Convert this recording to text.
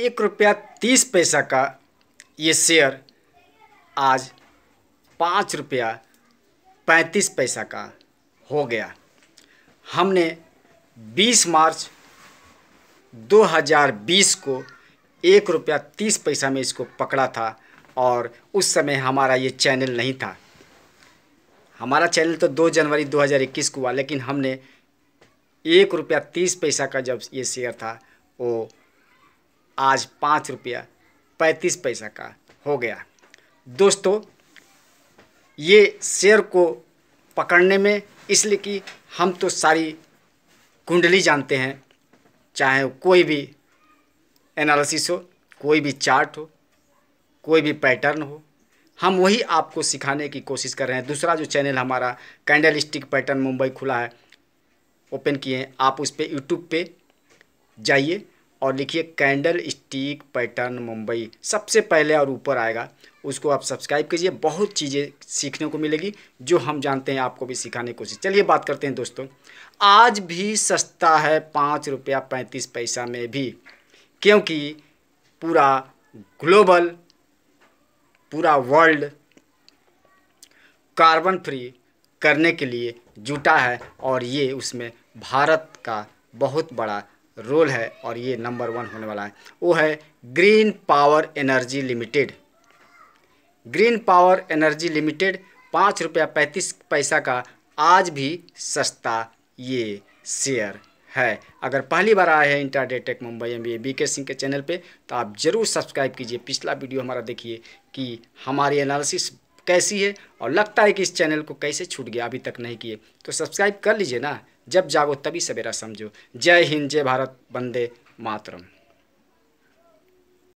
एक रुपया तीस पैसा का ये शेयर आज पाँच रुपया पैंतीस पैसा का हो गया हमने 20 मार्च 2020 को एक रुपया तीस पैसा में इसको पकड़ा था और उस समय हमारा ये चैनल नहीं था हमारा चैनल तो 2 जनवरी 2021 को हुआ लेकिन हमने एक रुपया तीस पैसा का जब ये शेयर था वो आज पाँच रुपया पैंतीस पैसा का हो गया दोस्तों ये शेयर को पकड़ने में इसलिए कि हम तो सारी कुंडली जानते हैं चाहे कोई भी एनालिसिस हो कोई भी चार्ट हो कोई भी पैटर्न हो हम वही आपको सिखाने की कोशिश कर रहे हैं दूसरा जो चैनल हमारा कैंडल स्टिक पैटर्न मुंबई खुला है ओपन किए हैं आप उस पर यूट्यूब पे जाइए और लिखिए कैंडल स्टिक पैटर्न मुंबई सबसे पहले और ऊपर आएगा उसको आप सब्सक्राइब कीजिए बहुत चीज़ें सीखने को मिलेगी जो हम जानते हैं आपको भी सिखाने की कोशिश चलिए बात करते हैं दोस्तों आज भी सस्ता है पाँच रुपया पैंतीस पैसा में भी क्योंकि पूरा ग्लोबल पूरा वर्ल्ड कार्बन फ्री करने के लिए जुटा है और ये उसमें भारत का बहुत बड़ा रोल है और ये नंबर वन होने वाला है वो है green power energy limited green power energy limited पाँच रुपया पैंतीस पैसा का आज भी सस्ता ये शेयर है अगर पहली बार आए हैं इंटरडेटेक मुंबई एम बी के सिंह के चैनल पे तो आप ज़रूर सब्सक्राइब कीजिए पिछला वीडियो हमारा देखिए कि हमारी एनालिसिस कैसी है और लगता है कि इस चैनल को कैसे छूट गया अभी तक नहीं किए तो सब्सक्राइब कर लीजिए ना जब जागो तभी सवेरा समझो जय हिंद जय भारत वंदे मातरम